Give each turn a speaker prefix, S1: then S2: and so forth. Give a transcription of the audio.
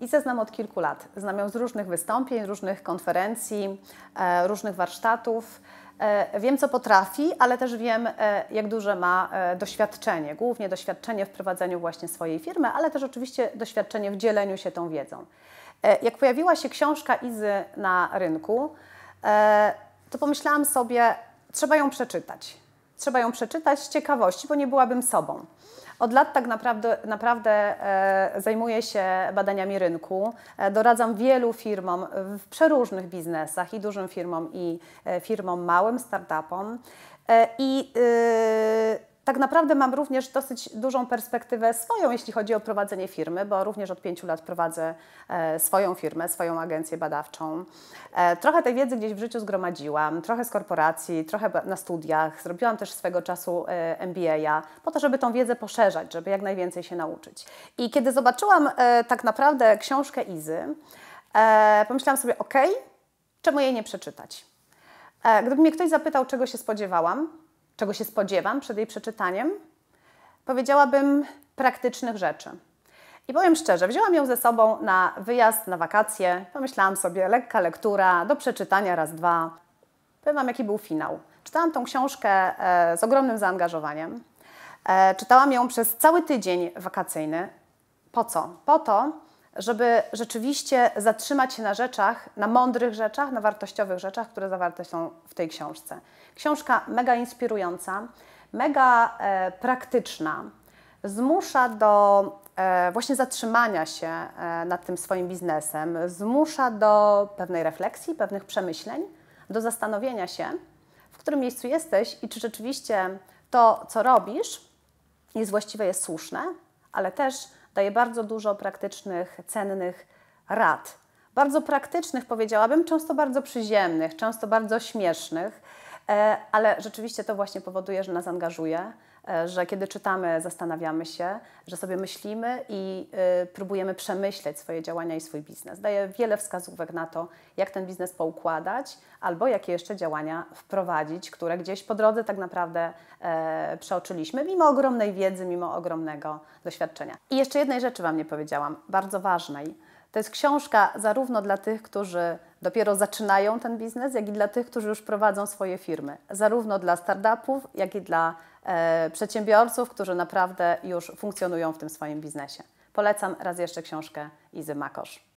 S1: Izę znam od kilku lat. Znam ją z różnych wystąpień, różnych konferencji, e, różnych warsztatów. E, wiem, co potrafi, ale też wiem, e, jak duże ma doświadczenie, głównie doświadczenie w prowadzeniu właśnie swojej firmy, ale też oczywiście doświadczenie w dzieleniu się tą wiedzą. Jak pojawiła się książka Izy na rynku, to pomyślałam sobie, trzeba ją przeczytać. Trzeba ją przeczytać z ciekawości, bo nie byłabym sobą. Od lat tak naprawdę, naprawdę e, zajmuję się badaniami rynku. E, doradzam wielu firmom w przeróżnych biznesach i dużym firmom, i e, firmom małym, startupom. I y, tak naprawdę mam również dosyć dużą perspektywę swoją, jeśli chodzi o prowadzenie firmy, bo również od pięciu lat prowadzę e, swoją firmę, swoją agencję badawczą. E, trochę tej wiedzy gdzieś w życiu zgromadziłam, trochę z korporacji, trochę na studiach. Zrobiłam też swego czasu e, MBA, po to, żeby tą wiedzę poszerzać, żeby jak najwięcej się nauczyć. I kiedy zobaczyłam tak naprawdę książkę Izy, pomyślałam sobie, ok, czemu jej nie przeczytać? Gdyby mnie ktoś zapytał, czego się spodziewałam, czego się spodziewam przed jej przeczytaniem, powiedziałabym praktycznych rzeczy. I powiem szczerze, wzięłam ją ze sobą na wyjazd, na wakacje. Pomyślałam sobie, lekka lektura, do przeczytania raz, dwa. Powiem Wam, jaki był finał. Czytałam tą książkę e, z ogromnym zaangażowaniem. E, czytałam ją przez cały tydzień wakacyjny. Po co? Po to, żeby rzeczywiście zatrzymać się na rzeczach, na mądrych rzeczach, na wartościowych rzeczach, które zawarte są w tej książce. Książka mega inspirująca, mega e, praktyczna, zmusza do e, właśnie zatrzymania się e, nad tym swoim biznesem, zmusza do pewnej refleksji, pewnych przemyśleń, do zastanowienia się, w którym miejscu jesteś i czy rzeczywiście to, co robisz, jest właściwe, jest słuszne, ale też daje bardzo dużo praktycznych, cennych rad. Bardzo praktycznych, powiedziałabym, często bardzo przyziemnych, często bardzo śmiesznych, e, ale rzeczywiście to właśnie powoduje, że nas angażuje, E, że kiedy czytamy, zastanawiamy się, że sobie myślimy i y, próbujemy przemyśleć swoje działania i swój biznes. Daje wiele wskazówek na to, jak ten biznes poukładać albo jakie jeszcze działania wprowadzić, które gdzieś po drodze tak naprawdę e, przeoczyliśmy, mimo ogromnej wiedzy, mimo ogromnego doświadczenia. I jeszcze jednej rzeczy Wam nie powiedziałam, bardzo ważnej to jest książka zarówno dla tych, którzy dopiero zaczynają ten biznes, jak i dla tych, którzy już prowadzą swoje firmy. Zarówno dla startupów, jak i dla e, przedsiębiorców, którzy naprawdę już funkcjonują w tym swoim biznesie. Polecam raz jeszcze książkę Izy Makosz.